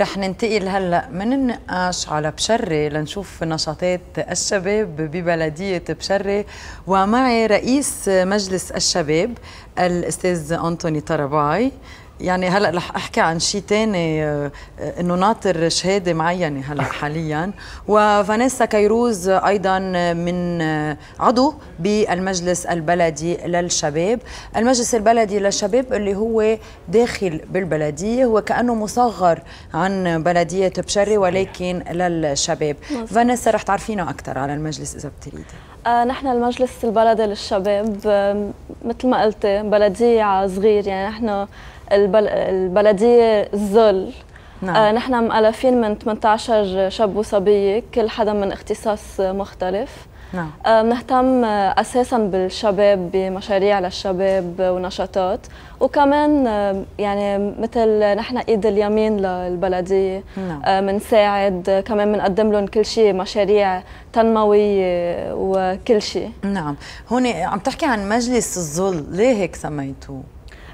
رح ننتقل هلا من النقاش على بشري لنشوف نشاطات الشباب ببلديه بشري ومعي رئيس مجلس الشباب الاستاذ انطوني طرباي يعني هلا رح احكي عن شيء ثاني آه، انه ناطر شهاده معينه هلا حاليا وفانيسا كيروز ايضا من آه، عضو بالمجلس البلدي للشباب، المجلس البلدي للشباب اللي هو داخل بالبلديه هو كانه مصغر عن بلديه بشري ولكن للشباب، فانيسا رح تعرفينا اكثر على المجلس اذا بتريدي. آه نحن المجلس البلدي للشباب آه مثل ما قلت بلدية صغير يعني نحن البل... البلدية الذل آه، نعم. آه نحن مألفين من 18 شاب وصبية كل حدا من اختصاص مختلف نعم آه، بنهتم آه، اساسا بالشباب بمشاريع للشباب ونشاطات وكمان آه، يعني مثل نحن ايد اليمين للبلديه بنساعد نعم. كمان بنقدم لهم كل شيء مشاريع تنمويه وكل شيء نعم هون عم تحكي عن مجلس الظل ليه هيك سميتوه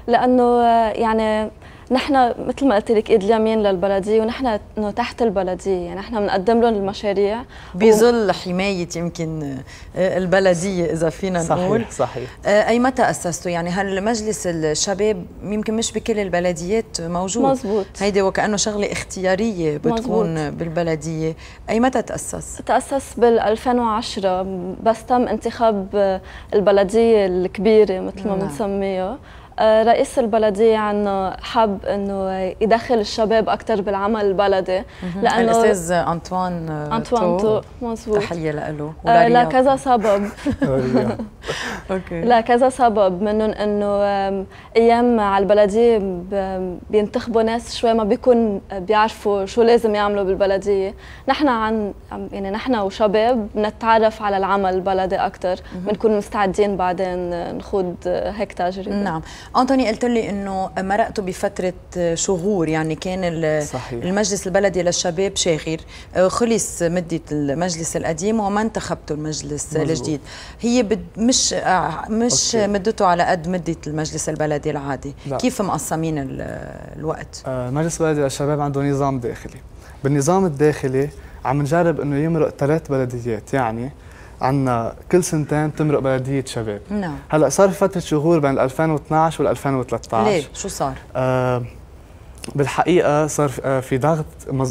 لانه يعني نحن مثل ما قلت لك ايد اليمين للبلديه ونحن انه تحت البلديه يعني نحن بنقدم لهم المشاريع بظل و... حمايه يمكن آه، البلديه اذا فينا صحيح نقول صحيح آه، اي متى اسستوا يعني هل مجلس الشباب يمكن مش بكل البلديات موجود مزبوط هيدي وكانه شغله اختياريه بتكون مزبوط. بالبلديه اي متى تاسس تاسس بال 2010 بس تم انتخاب آه، البلديه الكبيره مثل ما نعم. بنسميها رئيس البلدية عن حب انه يدخل الشباب اكثر بالعمل البلدي لانه الاستاذ انطوان انطوان تو تحية له آه، لكذا سبب أيوة. اوكي لكذا سبب منهم انه ايام على البلديه بينتخبوا ناس شوي ما بيكون بيعرفوا شو لازم يعملوا بالبلديه نحن عن يعني نحن وشباب بنتعرف على العمل البلدي اكثر بنكون مستعدين بعدين نخوض هيك تجربه نعم انطوني قلت لي انه مرقتوا بفتره شهور يعني كان صحيح. المجلس البلدي للشباب شاغر آه، خلص مده المجلس القديم وما انتخبتوا المجلس مزبوط. الجديد هي مش مش آه مش أوكي. مدته على قد مده المجلس البلدي العادي لا. كيف مقسمين الوقت آه المجلس البلدي للشباب عنده نظام داخلي بالنظام الداخلي عم نجرب انه يمرق ثلاث بلديات يعني عندنا كل سنتين تمرق بلديه شباب نعم هلا صار في فتره شهور بين 2012 وال 2013 ليه شو صار؟ آه بالحقيقه صار في آه، ضغط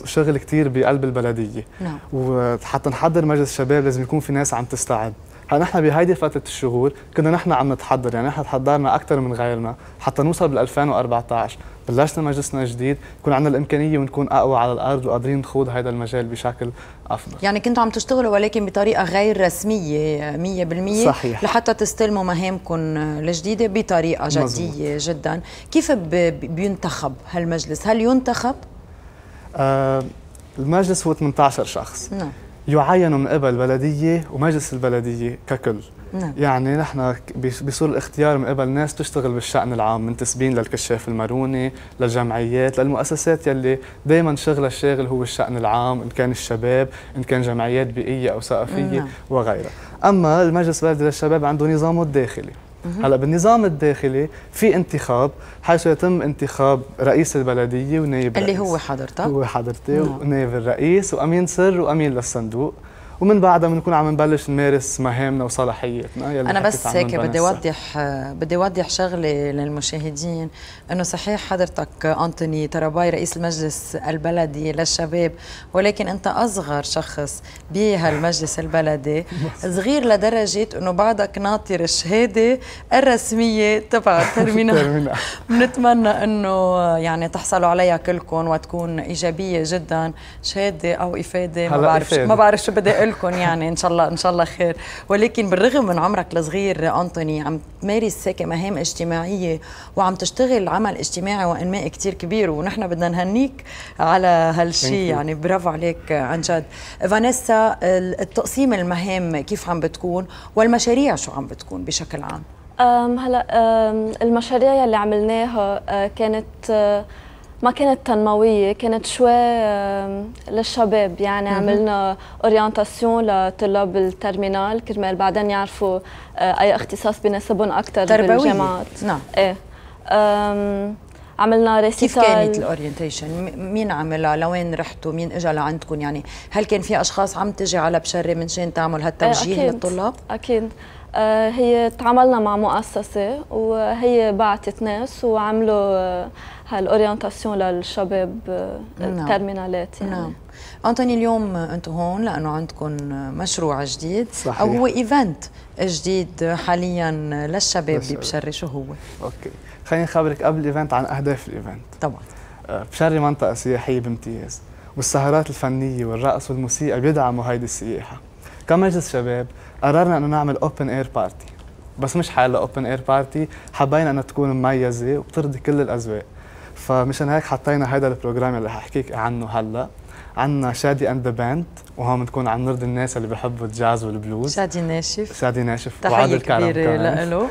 شغل كثير بقلب البلديه نعم وحتى نحضر مجلس الشباب لازم يكون في ناس عم تستعد يعني نحن بهيدي فتره الشهور كنا نحن عم نتحضر يعني نحن تحضرنا اكثر من غيرنا حتى نوصل بال 2014 بلشنا مجلسنا جديد يكون عندنا الامكانيه ونكون اقوى على الارض وقادرين نخوض هذا المجال بشكل افضل يعني كنتوا عم تشتغلوا ولكن بطريقه غير رسميه 100% صحيح. لحتى تستلموا مهامكم الجديده بطريقه جديه مزبوط. جدا كيف بينتخب هالمجلس هل ينتخب آه المجلس هو 18 شخص نعم يعين من قبل البلديه ومجلس البلديه ككل نعم. يعني نحن بيصير الاختيار من قبل ناس تشتغل بالشأن العام منتسبين للكشاف الماروني للجمعيات للمؤسسات يلي دائما شغلها الشاغل هو الشأن العام إن كان الشباب إن كان جمعيات بيئية أو ثقافية نعم. وغيرها أما المجلس البلدي للشباب عنده نظامه الداخلي هلا بالنظام الداخلي في انتخاب حيث يتم انتخاب رئيس البلديه ونائب اللي رئيس. هو حضرتك هو حضرتي ونائب الرئيس وامين سر وامين للصندوق ومن بعدها بنكون عم نبلش نمارس مهامنا وصلاحياتنا يلي انا بس هيك بدي اوضح بدي اوضح شغله للمشاهدين انه صحيح حضرتك انتوني تراباي رئيس المجلس البلدي للشباب ولكن انت اصغر شخص بهالمجلس البلدي صغير لدرجه انه بعدك ناطر الشهاده الرسميه تبع الترمينال بنتمنى انه يعني تحصلوا عليها كلكم وتكون ايجابيه جدا شهاده او افاده ما بعرف ما بعرف شو بدي لكم يعني ان شاء الله ان شاء الله خير ولكن بالرغم من عمرك الصغير انطوني عم تمارس هيك مهام اجتماعيه وعم تشتغل عمل اجتماعي وانماء كثير كبير ونحن بدنا نهنيك على هالشيء يعني برافو عليك عن جد فانيسا التقسيم المهام كيف عم بتكون والمشاريع شو عم بتكون بشكل عام هلا المشاريع اللي عملناها أه، كانت أه، ما كانت تنموية كانت شوي للشباب يعني عملنا اورينتاسيون لطلاب الترمينال كرمال بعدين يعرفوا آه، أي اختصاص بناسبهم أكثر تربوية. بالجامعات نعم إيه عملنا ريسيتال كيف كانت الاورينتيشن مين عملها لوين رحتوا مين اجى لعندكم يعني هل كان في اشخاص عم تجي على بشري من شان تعمل هالتوجيه آه، أكيد. للطلاب اكيد آه، هي تعاملنا مع مؤسسة وهي بعتت ناس وعملوا آه، هالاورينتاسيون للشباب آه، نعم. الترمينالات يعني نعم انتوني اليوم انتم هون لانه عندكم مشروع جديد صحيح. او هو ايفنت جديد حاليا للشباب بشري شو هو؟ اوكي خليني خبرك قبل الايفنت عن اهداف الايفنت طبعا بشري منطقة سياحية بامتياز والسهرات الفنية والرقص والموسيقى بيدعموا هيدي السياحة كمجلس شباب قررنا انه نعمل اوبن اير بارتي بس مش حالة اوبن اير بارتي حبينا انها تكون مميزه وبترضي كل الاذواق فمشان هيك حطينا هذا البروجرام اللي ححكيك عنه هلا عندنا شادي اند ذا باند وهون بنكون عم نرضي الناس اللي بحبوا الجاز والبلوز شادي ناشف شادي ناشف وعادل كرم تحيه كبيره لإله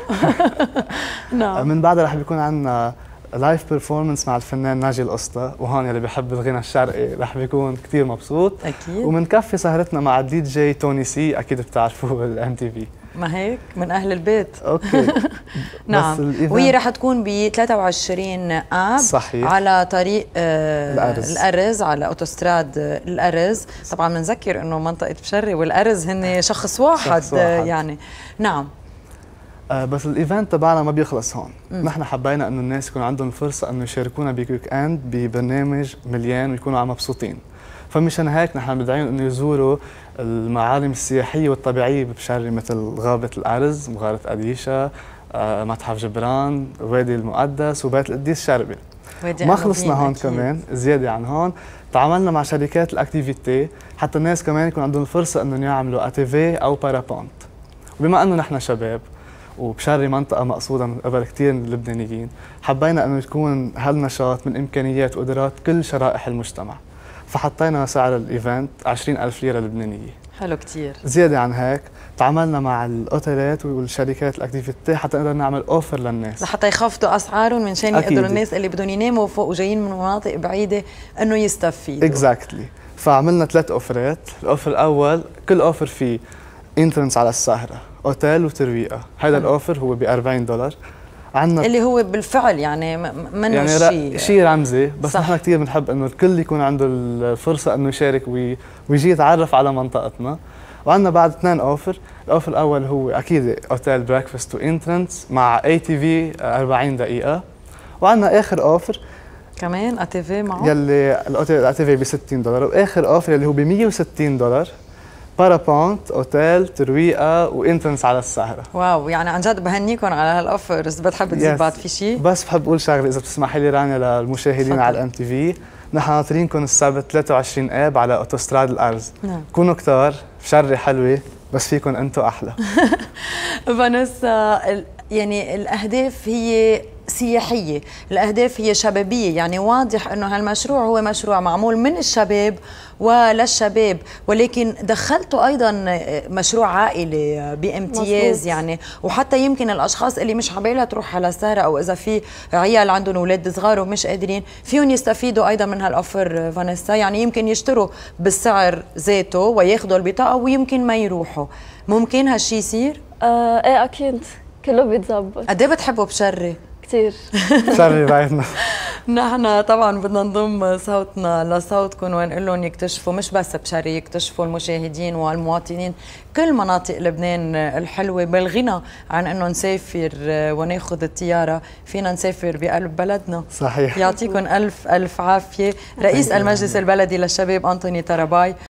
نعم من بعدها رح بيكون عندنا لايف بيرفورمنس مع الفنان ناجي القسطى وهون اللي بحب الغنى الشرقي رح بيكون كثير مبسوط اكيد ومنكفي سهرتنا مع الدي جي توني سي اكيد بتعرفوه بالام تي في ما هيك من اهل البيت اوكي نعم وهي رح تكون ب 23 اب صحيح. على طريق آه، الارز الارز على اوتوستراد الارز طبعا بنذكر انه منطقه بشري والارز هن شخص واحد, شخص واحد. يعني نعم آه بس الايفنت تبعنا ما بيخلص هون نحن حبينا انه الناس يكون عندهم الفرصه انه يشاركونا بكويك اند ببرنامج مليان ويكونوا عم مبسوطين فمشان هيك نحن بدعيهم انه يزوروا المعالم السياحيه والطبيعيه بشري مثل غابه الارز مغاره اديشا آه متحف جبران وادي المقدس وبيت القديس شربي ما خلصنا هون أكيد. كمان زياده عن هون تعاملنا مع شركات الاكتيفيتي حتى الناس كمان يكون عندهم الفرصه انهم يعملوا اتيفي او بارابونت وبما انه نحن شباب وبشري منطقة مقصودة من قبل كثير من اللبنانيين حبينا أنه يكون هالنشاط من إمكانيات وقدرات كل شرائح المجتمع فحطينا سعر الإيفنت 20,000 ليرة لبنانية حلو كثير. زيادة عن هيك تعاملنا مع الاوتيلات والشركات الاكتيفيتي حتى نقدر نعمل اوفر للناس لحتى يخفضوا اسعارهم من شان يقدروا الناس اللي بدهم يناموا فوق وجايين من مناطق بعيده انه يستفيدوا اكزاكتلي exactly. فعملنا ثلاث اوفرات الاوفر الاول كل اوفر فيه انترنس على السهره اوتيل وترويقه هذا آه. الاوفر هو ب 40 دولار عندنا اللي هو بالفعل يعني منه يعني شيء شيء رمزي بس نحن كثير بنحب انه الكل يكون عنده الفرصه انه يشارك ويجي يتعرف على منطقتنا وعندنا بعد اثنين اوفر الاوفر الاول هو اكيد اوتيل بريكفاست وانترنس مع اي تي في 40 دقيقه وعندنا اخر اوفر كمان تي في معه يلي اي تي في ب 60 دولار واخر اوفر يلي هو ب 160 دولار بارابونت اوتيل ترويقه وانترنس على السهره واو يعني عن جد بهنيكم على هالاوفرز بتحب تزيد yes. بعد في شيء بس بحب اقول شغله اذا بتسمحي لي رانيا للمشاهدين على الام تي في نحن ناطرينكم السبت 23 اب على اوتوستراد الارز نعم. كونوا كتار شري حلوه بس فيكم انتم احلى فانوسا يعني الأهداف هي سياحية الأهداف هي شبابية يعني واضح أنه هالمشروع هو مشروع معمول من الشباب وللشباب ولكن دخلته أيضا مشروع عائلي بامتياز مصروف. يعني وحتى يمكن الأشخاص اللي مش عبالها تروح على سهرة أو إذا في عيال عندهم أولاد صغار ومش قادرين فيهم يستفيدوا أيضا من هالأوفر فانيسا يعني يمكن يشتروا بالسعر ذاته وياخذوا البطاقة ويمكن ما يروحوا ممكن هالشي يصير؟ آه ايه اكيد كله بيتظبط قد ايه بتحبوا بشري؟ كثير بشري بعدنا نحن طبعا بدنا نضم صوتنا لصوتكم ونقول لهم يكتشفوا مش بس بشري يكتشفوا المشاهدين والمواطنين كل مناطق لبنان الحلوه بالغنى عن انه نسافر آه، وناخذ الطياره فينا نسافر بقلب بلدنا صحيح يعطيكم الف الف عافيه رئيس المجلس البلدي للشباب انطوني ترباي